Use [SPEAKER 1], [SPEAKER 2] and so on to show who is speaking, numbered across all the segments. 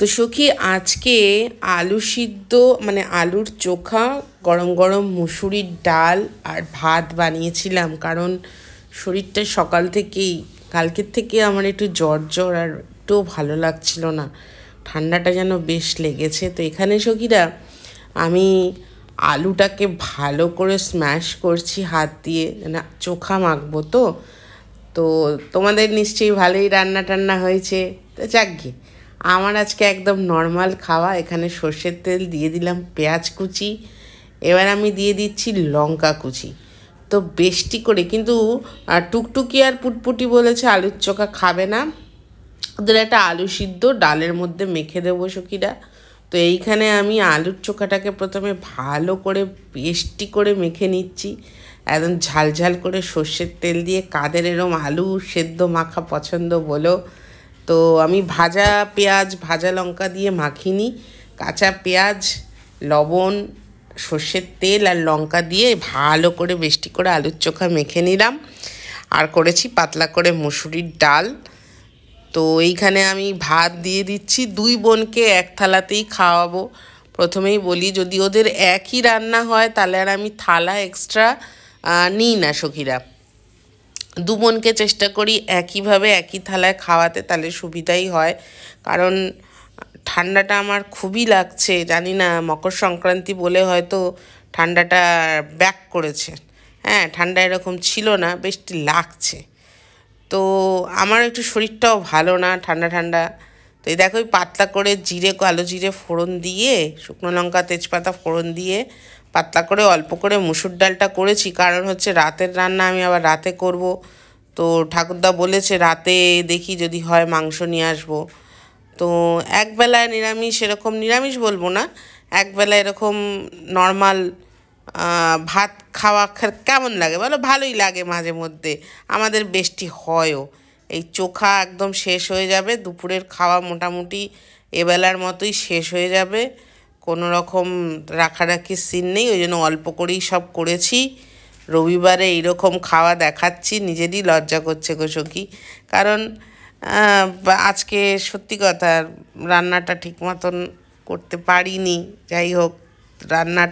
[SPEAKER 1] তো সখি আজকে আলু সিদ্ধ মানে আলুর চোখা গরম গরম মুসুরির ডাল আর ভাত বানিয়েছিলাম কারণ শরীরটা সকাল থেকেই কালকের থেকে আমার একটু জ্বর জ্বর আর একটু ভালো লাগছিল না ঠান্ডাটা যেন বেশ লেগেছে তো এখানে সখীরা আমি আলুটাকে ভালো করে স্ম্যাশ করছি হাত দিয়ে না মানে চোখা মাখবো তো তো তোমাদের নিশ্চয়ই ভালোই রান্না টান্না হয়েছে তো যাক গিয়ে আমার আজকে একদম নর্মাল খাওয়া এখানে সর্ষের তেল দিয়ে দিলাম পেঁয়াজ কুচি এবার আমি দিয়ে দিচ্ছি লঙ্কা কুচি তো বেশটি করে কিন্তু টুকটুকি আর পুটপুটি বলেছে আলুর চোখা খাবে না ওদের একটা আলু সিদ্ধ ডালের মধ্যে মেখে দেবো সখীরা তো এইখানে আমি আলুর চোখাটাকে প্রথমে ভালো করে পেস্টি করে মেখে নিচ্ছি একদম ঝালঝাল করে সর্ষের তেল দিয়ে কাদের এরম আলু সেদ্ধ মাখা পছন্দ বলো তো আমি ভাজা পেঁয়াজ ভাজা লঙ্কা দিয়ে মাখিনি কাঁচা পেঁয়াজ লবণ সর্ষের তেল আর লঙ্কা দিয়ে ভালো করে বেষ্টি করে আলুর চোখা মেখে নিলাম আর করেছি পাতলা করে মুসুরির ডাল তো এইখানে আমি ভাত দিয়ে দিচ্ছি দুই বোনকে এক থালাতেই খাওয়াবো প্রথমেই বলি যদি ওদের একই রান্না হয় তাহলে আর আমি থালা এক্সট্রা নিই না সখীরা দু বোনকে চেষ্টা করি একইভাবে একই থালায় খাওয়াতে তাহলে সুবিধাই হয় কারণ ঠান্ডাটা আমার খুবই লাগছে জানি না মকর সংক্রান্তি বলে হয়তো ঠান্ডাটা ব্যাক করেছে হ্যাঁ ঠান্ডা এরকম ছিল না বেশ লাগছে তো আমার একটু শরীরটাও ভালো না ঠান্ডা ঠান্ডা এই দেখো ওই পাতলা করে জিরে কালো জিরে ফোড়ন দিয়ে শুকনো লঙ্কা তেজপাতা ফোড়ন দিয়ে পাতলা করে অল্প করে মুসুর ডালটা করেছি কারণ হচ্ছে রাতের রান্না আমি আবার রাতে করব তো ঠাকুরদা বলেছে রাতে দেখি যদি হয় মাংস নিয়ে আসবো তো একবেলা নিরামিষ এরকম নিরামিষ বলবো না একবেলা এরকম নর্মাল ভাত খাওয়া কেমন লাগে বলো ভালোই লাগে মাঝে মধ্যে আমাদের বেশটি হয়ও এই চোখা একদম শেষ হয়ে যাবে দুপুরের খাওয়া মোটামুটি এবেলার মতোই শেষ হয়ে যাবে কোনো রকম রাখারাখির সিন নেই ওই জন্য অল্প করেই সব করেছি রবিবারে এইরকম খাওয়া দেখাচ্ছি নিজেরই লজ্জা করছে গোসকি কারণ আজকে সত্যি কথা রান্নাটা ঠিক মতন করতে পারিনি যাই হোক রান্নার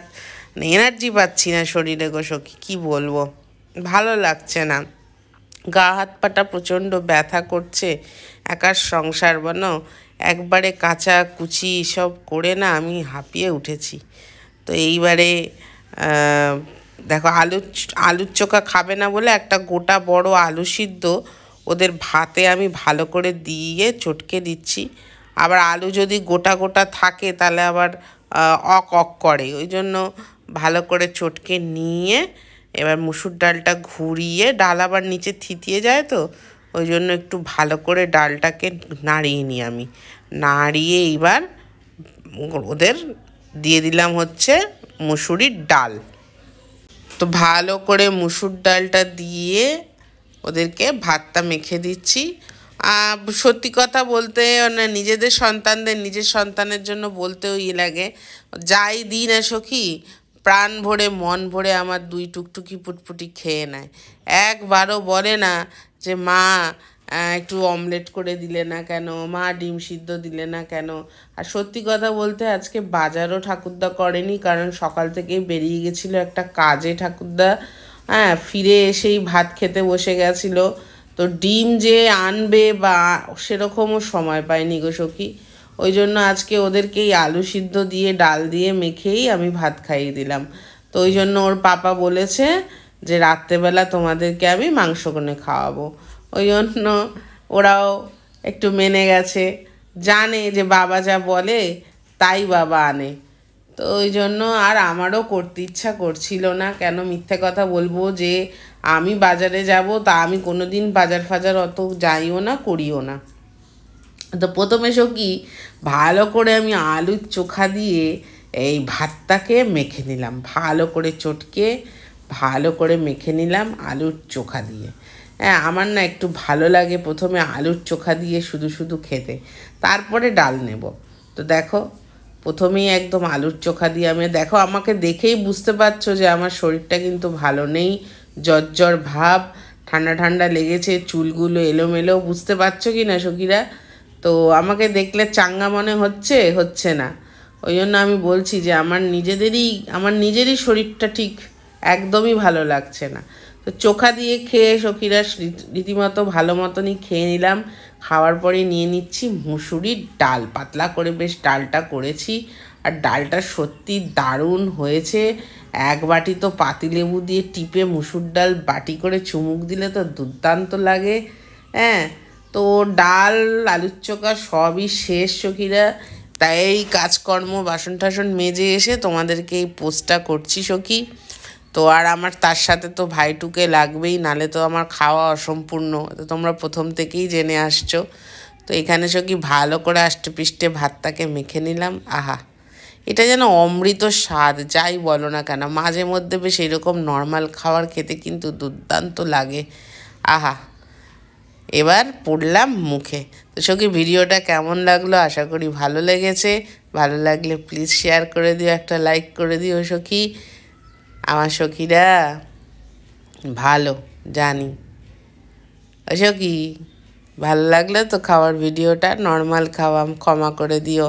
[SPEAKER 1] এনার্জি পাচ্ছি না শরীরে গোসকি কি বলবো ভালো লাগছে না গা হাত পাটা প্রচণ্ড ব্যথা করছে একার সংসার বানো একবারে কাঁচা কুচি সব করে না আমি হাঁপিয়ে উঠেছি তো এইবারে দেখো আলু আলুর চোখা খাবে না বলে একটা গোটা বড় আলু সিদ্ধ ওদের ভাতে আমি ভালো করে দিয়ে চটকে দিচ্ছি আবার আলু যদি গোটা গোটা থাকে তাহলে আবার অক অক করে ওই জন্য ভালো করে চটকে নিয়ে এবার মুসুর ডালটা ঘুরিয়ে ডাল আবার নিচে থিতিয়ে যায় তো ওই জন্য একটু ভালো করে ডালটাকে নাড়িয়ে নিই আমি নাড়িয়ে এইবার ওদের দিয়ে দিলাম হচ্ছে মুসুরির ডাল তো ভালো করে মুসুর ডালটা দিয়ে ওদেরকে ভাতটা মেখে দিচ্ছি সত্যি কথা বলতে মানে নিজেদের সন্তানদের নিজের সন্তানের জন্য বলতেও ইয়ে লাগে যাই দিই না সখী প্রাণ ভরে মন ভরে আমার দুই টুকটুকি পুটপুটি খেয়ে নেয় একবারও বলে না যে মা একটু অমলেট করে দিলে না কেন মা ডিম সিদ্ধ দিলে না কেন আর সত্যি কথা বলতে আজকে বাজারও ঠাকুরদা করেনি কারণ সকাল থেকেই বেরিয়ে গেছিল একটা কাজে ঠাকুরদা হ্যাঁ ফিরে এসেই ভাত খেতে বসে গেছিলো তো ডিম যে আনবে বা সেরকমও সময় পায়নি গো সখী ওই জন্য আজকে ওদেরকে এই আলু সিদ্ধ দিয়ে ডাল দিয়ে মেখেই আমি ভাত খাইয়ে দিলাম তো ওই জন্য ওর পাপা বলেছে যে রাত্রেবেলা তোমাদেরকে আমি মাংস কোনে খাওয়াবো ওই জন্য ওরাও একটু মেনে গেছে জানে যে বাবা যা বলে তাই বাবা আনে তো ওই জন্য আর আমারও করতে ইচ্ছা করছিল না কেন মিথ্যে কথা বলবো যে আমি বাজারে যাব তা আমি কোনো দিন বাজার ফাজার অত যাইও না করিও না তো প্রথমে সো কি ভালো করে আমি আলুর চোখা দিয়ে এই ভাতটাকে মেখে নিলাম ভালো করে চটকে ভালো করে মেখে নিলাম আলুর চোখা দিয়ে হ্যাঁ আমার না একটু ভালো লাগে প্রথমে আলুর চোখা দিয়ে শুধু শুধু খেতে তারপরে ডাল নেব তো দেখো প্রথমেই একদম আলুর চোখা দিয়ে আমি দেখো আমাকে দেখেই বুঝতে পারছো যে আমার শরীরটা কিন্তু ভালো নেই জ্বর ভাব ঠান্ডা ঠান্ডা লেগেছে চুলগুলো এলোমেলো বুঝতে পারছো কি না সখীরা তো আমাকে দেখলে চাঙ্গা মনে হচ্ছে হচ্ছে না ওই জন্য আমি বলছি যে আমার নিজেদেরই আমার নিজেরই শরীরটা ঠিক একদমই ভালো লাগছে না তো চোখা দিয়ে খেয়ে সখীরা রীতিমতো ভালো মতনই খেয়ে নিলাম খাওয়ার পরে নিয়ে নিচ্ছি মুসুরির ডাল পাতলা করে বেশ ডালটা করেছি আর ডালটা সত্যি দারুণ হয়েছে এক বাটি তো পাতিলেবু দিয়ে টিপে মুসুর ডাল বাটি করে চুমুক দিলে তো দুর্দান্ত লাগে হ্যাঁ তো ডাল আলুর চোখা সবই শেষ সখীরা তাই এই কাজকর্ম বাসন টাসন মেজে এসে তোমাদেরকে এই পোস্টটা করছি সখী তো আর আমার তার সাথে তো ভাইটুকে লাগবেই নালে তো আমার খাওয়া অসম্পূর্ণ তো তোমরা প্রথম থেকেই জেনে আসছো তো এখানে সখী ভালো করে আষ্টপৃষ্টে ভাতটাকে মেখে নিলাম আহা এটা যেন অমৃত স্বাদ যাই বলো না কেন মাঝে মধ্যে বেশ এরকম নর্মাল খাবার খেতে কিন্তু দুর্দান্ত লাগে আহা এবার পড়লাম মুখে তো সখী ভিডিওটা কেমন লাগলো আশা করি ভালো লেগেছে ভালো লাগলে প্লিজ শেয়ার করে দিও একটা লাইক করে দিও সখী আমার সখীরা ভালো জানি ও সখী ভালো লাগলে তো খাওয়ার ভিডিওটা নর্মাল খাওয়া ক্ষমা করে দিও